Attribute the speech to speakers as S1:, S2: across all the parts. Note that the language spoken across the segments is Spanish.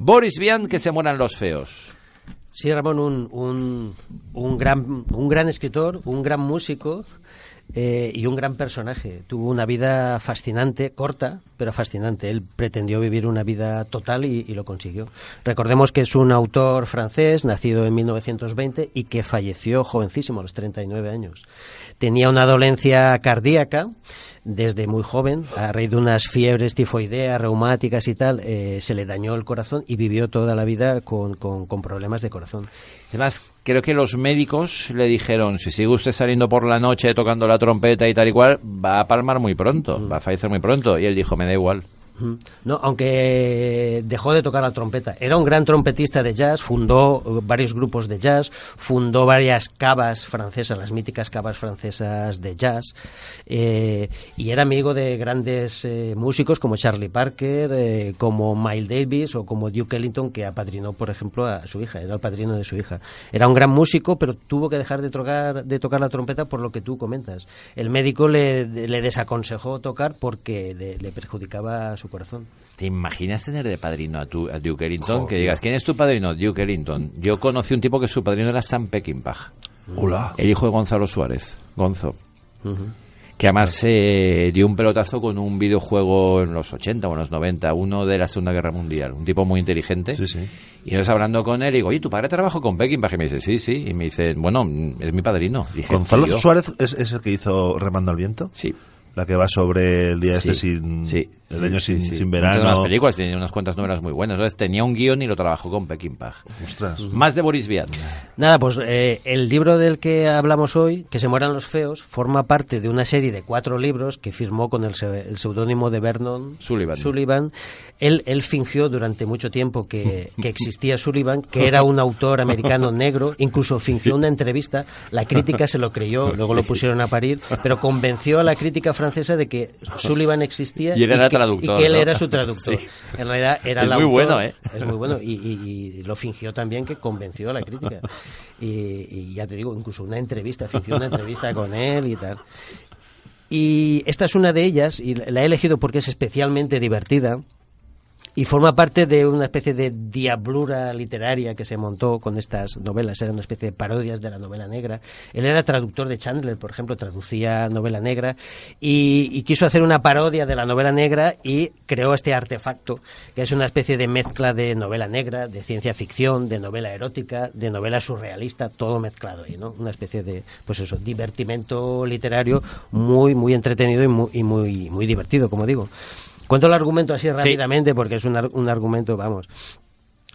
S1: Boris Vian, que se mueran los feos. Sí, Ramón, un, gran, un gran escritor, un gran músico eh, y un gran personaje. Tuvo una vida fascinante, corta, pero fascinante. Él pretendió vivir una vida total y, y, lo consiguió. Recordemos que es un autor francés, nacido en 1920 y que falleció jovencísimo, a los 39 años. Tenía una dolencia cardíaca desde muy joven, a raíz de unas fiebres tifoideas, reumáticas y tal, eh, se le dañó el corazón y vivió toda la vida con, con, problemas de corazón.
S2: Además, creo que los médicos le dijeron, si sigue usted saliendo por la noche tocando la trompeta y tal y cual, va a palmar muy pronto, va a fallecer muy pronto. Y él dijo, me da igual.
S1: No, aunque dejó de tocar la trompeta. Era un gran trompetista de jazz, fundó eh, varios grupos de jazz, fundó varias cabas francesas, las míticas cabas francesas de jazz, eh, y era amigo de grandes eh, músicos como Charlie Parker, como Miles Davis o como Duke Ellington, que apadrinó, por ejemplo, a su hija, era el padrino de su hija. Era un gran músico, pero tuvo que dejar de tocar, de tocar la trompeta por lo que tú comentas. El médico le, desaconsejó tocar porque le, perjudicaba a su corazón.
S2: ¿Te imaginas tener de padrino a, tu, a Duke Ellington? que digas, ¿quién es tu padrino? Duke Ellington. Yo conocí un tipo que su padrino era Sam Peckinpah. Hola. El hijo de Gonzalo Suárez. Gonzo. Que además se eh, dio un pelotazo con un videojuego en los 80 o en los 90, uno de la Segunda Guerra Mundial. Un tipo muy inteligente. Sí, sí. Y yo hablando con él y digo, oye, ¿tu padre trabaja con Peckinpah? Y me dice, sí, sí. Y me dice, bueno, es mi padrino. ¿Gonzalo Suárez es el que hizo Remando al Viento? Sí la que va sobre el día este sin el sin, verano. unas películas tiene unas cuantas novelas muy buenas. Tenía un guión y lo trabajó con Pekín Pag. Más de Boris Vian. Nada, pues eh, el libro
S1: del que hablamos hoy, Que se mueran los feos, forma parte de una serie de cuatro libros que firmó con el, seudónimo de Vernon Sullivan. Sullivan. Él, él fingió durante mucho tiempo que, existía Sullivan, que era un autor americano negro, incluso fingió una entrevista. La crítica se lo creyó, luego lo pusieron a parir, pero convenció a la crítica francesa de que Sullivan existía y, era que, él era su traductor. En realidad era es muy bueno, ¿eh? Es muy bueno y, y, lo fingió también que convenció a la crítica. Y, ya te digo, incluso una entrevista, fingió una entrevista con él y tal. Y esta es una de ellas y la he elegido porque es especialmente divertida y forma parte de una especie de diablura literaria que se montó con estas novelas. Era una especie de parodias de la novela negra. Él era traductor de Chandler, por ejemplo, traducía novela negra y, quiso hacer una parodia de la novela negra y creó este artefacto que es una especie de mezcla de novela negra, de ciencia ficción, de novela erótica, de novela surrealista, todo mezclado ahí, ¿no? Una especie de, pues eso, divertimento literario muy, muy entretenido y y muy, muy divertido, como digo. Cuento el argumento así rápidamente porque es un argumento, vamos.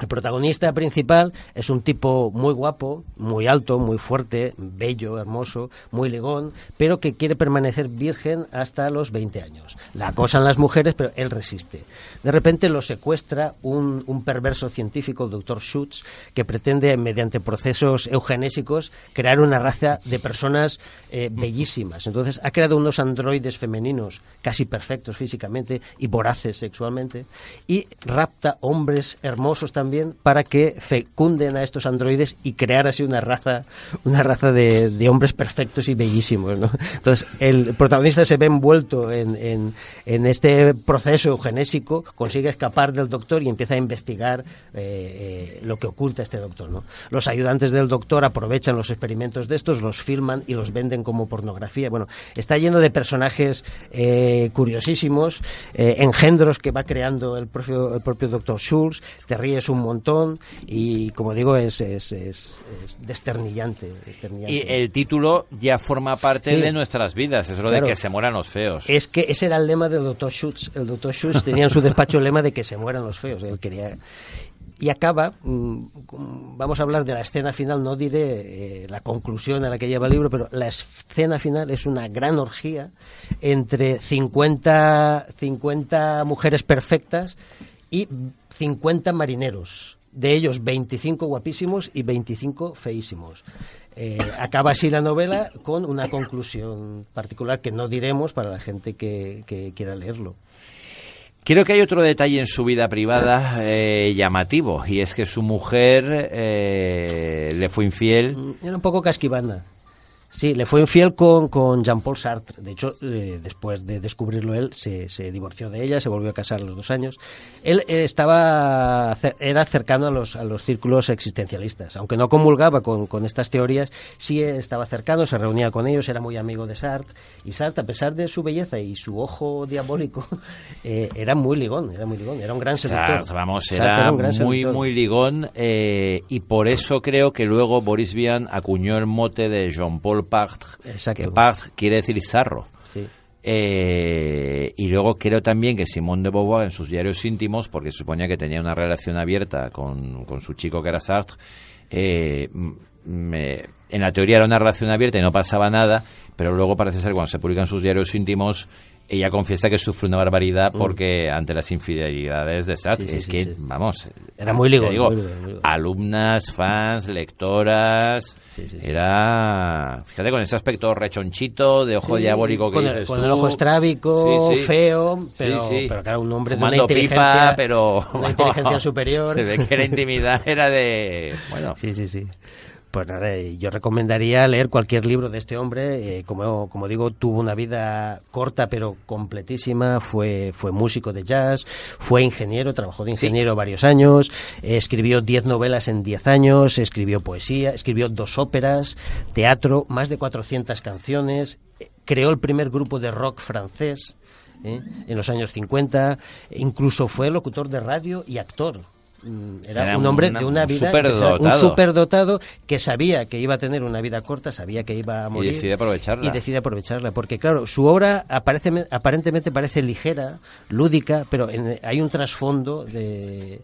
S1: El protagonista principal es un tipo muy guapo, muy alto, muy fuerte, bello, hermoso, muy legón, pero que quiere permanecer virgen hasta los 20 años. La acosan las mujeres, pero él resiste. De repente lo secuestra un, perverso científico, el doctor Schutz, que pretende, mediante procesos eugenésicos, crear una raza de personas eh, bellísimas. Entonces ha creado unos androides femeninos casi perfectos físicamente y voraces sexualmente, y rapta hombres hermosos también también para que fecunden a estos androides y crear así una raza, una raza de, hombres perfectos y bellísimos. Entonces, el protagonista se ve envuelto en, en, este proceso genésico consigue escapar del doctor y empieza a investigar eh, eh, lo que oculta este doctor. ¿no? Los ayudantes del doctor aprovechan los experimentos de estos, los filman y los venden como pornografía. Bueno, está lleno de personajes eh, curiosísimos, engendros que va creando el propio, el propio doctor Schultz, te ríes un montón y, como digo, es, es, es, desternillante,
S2: Y el título ya forma parte de nuestras vidas, es lo de que se mueran los feos. Es
S1: que ese era el lema del doctor Schutz. El doctor Schutz tenía en su despacho el lema de que se mueran los feos. Él quería y acaba, mm, vamos a hablar de la escena final, no diré eh, la conclusión a la que lleva el libro, pero la escena final es una gran orgía entre 50, 50 mujeres perfectas y 50 marineros. De ellos, 25 guapísimos y 25 feísimos. Eh, acaba así la novela con una conclusión particular que no diremos para la gente que, quiera leerlo.
S2: Creo que hay otro detalle en su vida privada eh, llamativo, y es que su mujer eh, le fue infiel. Era un poco
S1: casquivana. Sí, le fue infiel con, con Jean-Paul Sartre. De hecho, eh, después de descubrirlo él, se, se, divorció de ella, se volvió a casar a los dos años. Él eh, estaba, era cercano a los, a los círculos existencialistas. Aunque no comulgaba con, con, estas teorías, sí estaba cercano, se reunía con ellos, era muy amigo de Sartre. Y Sartre, a pesar de su belleza y su ojo diabólico, eh, era muy ligón, era muy ligón, era un gran seductor. Sartre, vamos, era, un gran muy, muy
S2: ligón y por eso creo que luego Boris Vian acuñó el mote de Jean-Paul sur que quiere decir sarro. Eh, y luego creo también que Simón de Beauvoir en sus diarios íntimos, porque suponía que tenía una relación abierta con, su chico que era Sartre, eh, en la teoría era una relación abierta y no pasaba nada, pero luego parece ser cuando se publican sus diarios íntimos ella confiesa que sufre una barbaridad mm. porque ante las infidelidades de Satz. es que, vamos, era muy ligo digo, alumnas, fans, lectoras, era, fíjate, con ese aspecto rechonchito, de ojo diabólico que con Con el ojo estrábico, feo, pero, pero claro, un hombre de inteligencia, pero, una inteligencia superior. Se que la intimidad era de, bueno...
S1: Sí, sí, sí. Pues nada, eh, yo recomendaría leer cualquier libro de este hombre. Eh, como, como digo, tuvo una vida corta pero completísima. Fue, fue músico de jazz, fue ingeniero, trabajó de ingeniero varios años, escribió 10 novelas en 10 años, escribió poesía, escribió dos óperas, teatro, más de 400 canciones, eh, creó el primer grupo de rock francés en los años 50, incluso fue locutor de radio y actor. Mm, era, un hombre de una vida. Superdotado. Un superdotado que sabía que iba a tener una vida corta, sabía que iba a morir. Y decide aprovecharla. Porque, claro, su obra aparece, aparentemente parece ligera, lúdica, pero hay un trasfondo de,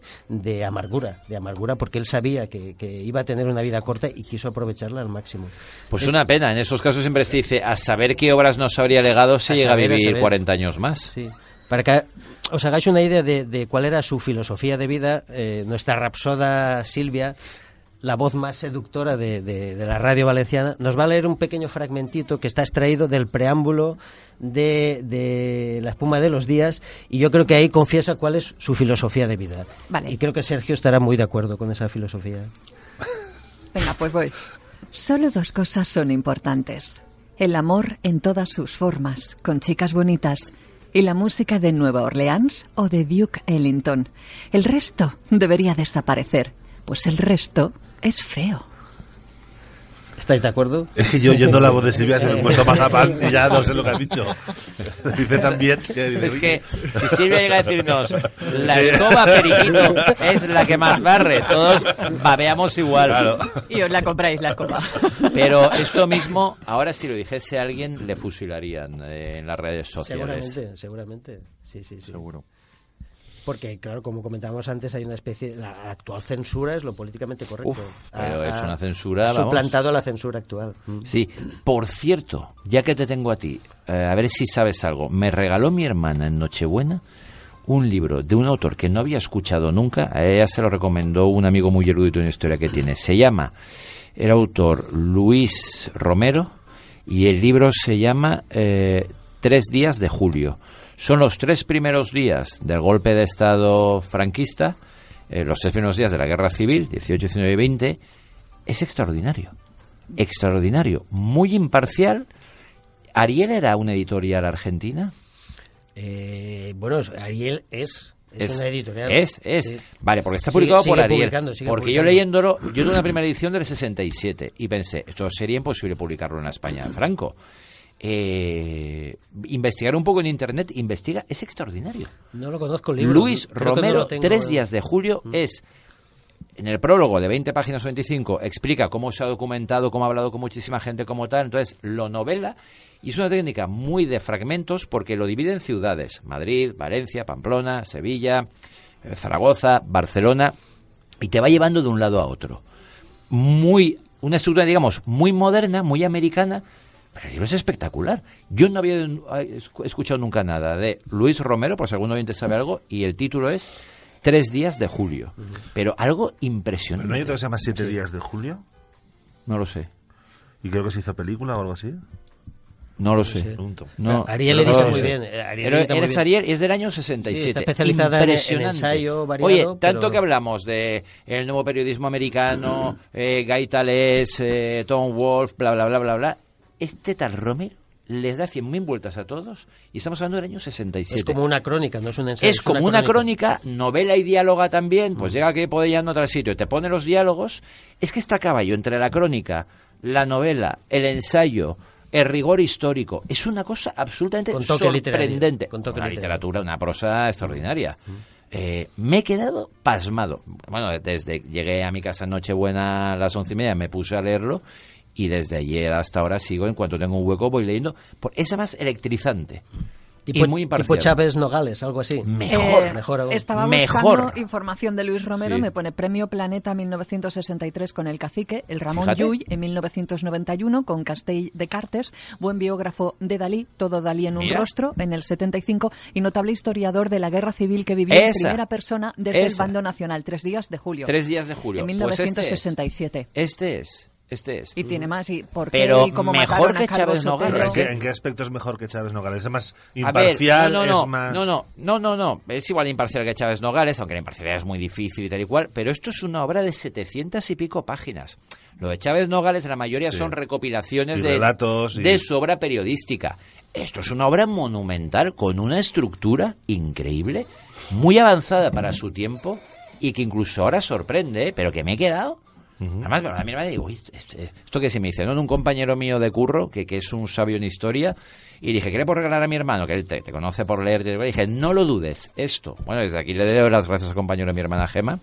S1: amargura. De amargura porque él sabía que, iba a tener una vida corta y quiso aprovecharla al máximo.
S2: Pues eh, una pena. En esos casos siempre se dice: a saber qué obras nos habría legado si llega a vivir 40 años más. Sí.
S1: Para que os hagáis una idea de, cuál era su filosofía de vida, eh, nuestra rapsoda Silvia, la voz más seductora de, de, la radio valenciana, nos va a leer un pequeño fragmentito que está extraído del preámbulo de, La espuma de los días y yo creo que ahí confiesa cuál es su filosofía de vida. Y creo que Sergio estará muy de acuerdo con esa filosofía. Venga, pues voy. Solo dos cosas son importantes. El amor en todas sus formas, con chicas bonitas y la música de Nueva Orleans o de Duke Ellington. El resto debería desaparecer, pues el resto es feo. ¿Estáis de acuerdo? Es que yo oyendo la voz de Silvia se me he puesto pan y ya no sé lo que ha dicho. Dice también. Que... Es que si Silvia llega a decirnos, la escoba periquito es la
S2: que más barre, todos babeamos igual. Y os la compráis la escoba. Pero esto mismo, ahora si lo dijese alguien, le fusilarían eh, en las redes sociales. Seguramente,
S1: seguramente. Sí, sí, sí. Seguro. Porque, claro, como comentábamos antes, hay una especie. La actual censura es lo políticamente correcto. pero es una censura. Ha suplantado la censura actual.
S2: Mm. Sí. Por cierto, ya que te tengo a ti, eh, a ver si sabes algo. Me regaló mi hermana en Nochebuena un libro de un autor que no había escuchado nunca. A ella se lo recomendó un amigo muy erudito en historia que tiene. Se llama. El autor Luis Romero. Y el libro se llama eh, tres días de julio. Son los tres primeros días del golpe de Estado franquista, eh, los tres primeros días de la guerra civil, 18, 19 y 20. Es extraordinario, extraordinario, muy imparcial. ¿Ariel era una editorial argentina?
S1: Eh, bueno, Ariel es es, una editorial. Es, es. Vale, porque está publicado por Ariel. Porque yo leyéndolo, yo tuve una primera
S2: edición del 67 y pensé, esto sería imposible publicarlo en España Franco. Eh, investigar un poco en internet, investiga, es extraordinario. No lo conozco, Luis Romero, Tres eh. días de julio, mm. es en el prólogo de 20 páginas 25 explica cómo se ha documentado, cómo ha hablado con muchísima gente, como tal. Entonces lo novela y es una técnica muy de fragmentos porque lo divide en ciudades: Madrid, Valencia, Pamplona, Sevilla, eh, Zaragoza, Barcelona y te va llevando de un lado a otro. Muy una estructura, digamos, muy moderna, muy americana, pero el libro es espectacular. Yo no había escuchado nunca nada de Luis Romero, por si alguno oyente sabe algo, y el título es Tres días de julio. Pero algo impresionante. ¿No hay otro que se llama Siete días de julio? No lo sé. ¿Y creo que se hizo película o algo así? No lo sé. Ariel le eh, dice muy bien. Ariel pero eres Ariel es del año 67. está especializada ensayo Oye, tanto que hablamos de el nuevo periodismo americano, eh, eh Tom Wolfe, bla, bla, bla, bla, bla este tal Romero les da cien mil vueltas a todos y estamos hablando del año 67. Es como una crónica, no es un ensayo. Es, como una crónica. novela y diáloga también, pues mm. llega que puede ir a otro sitio, te pone los diálogos. Es que está caballo entre la crónica, la novela, el ensayo, el rigor histórico. Es una cosa absolutamente sorprendente. Con toque una literatura, una prosa extraordinaria. Mm. Eh, me he quedado pasmado. Bueno, desde llegué a mi casa Nochebuena a las once y media, me puse a leerlo y desde ayer hasta ahora sigo, en cuanto tengo un hueco voy leyendo, por, esa más electrizante. y muy imparcial. tipo
S1: Chávez Nogales, algo así. Mejor, eh, mejor. Algo. Estaba mejor. información de Luis Romero, me pone Premio Planeta 1963 con El Cacique, el Ramón Fíjate. en 1991 con Castell de Cartes, buen biógrafo de Dalí, todo Dalí en un rostro, en el 75, y notable historiador de la guerra civil que vivió en primera persona desde el bando nacional, tres días
S2: de julio. Tres días de julio. En 1967. Pues este es. Este es. Este es. Y tiene mm. más. ¿Y por Pero mejor que Chávez Nogales. ¿eh? ¿En qué, aspecto es mejor que Chávez Nogales? ¿Es más imparcial? no, no, no, no, no, no, Es igual de imparcial que Chávez Nogales, aunque la imparcialidad es muy difícil y tal y cual. Pero esto es una obra de 700 y pico páginas. Lo de Chávez Nogales, la mayoría son recopilaciones de, de su obra periodística. Esto es una obra monumental con una estructura increíble, muy avanzada para su tiempo y que incluso ahora sorprende, ¿eh? pero que me he quedado Además, a hermana le digo, ¿esto, que se me dice? ¿no? un compañero mío de curro, que, que es un sabio en historia, y dije, ¿qué le puedo regalar a mi hermano? Que él te, conoce por leer. Y dije, no lo dudes, esto. Bueno, desde aquí le doy las gracias al compañero a mi hermana Gema.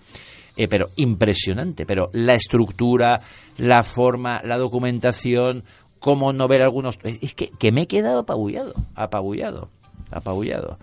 S2: Eh, pero impresionante, pero la estructura, la forma, la documentación, cómo no ver algunos... Es que, que me he quedado apabullado, apabullado, apabullado.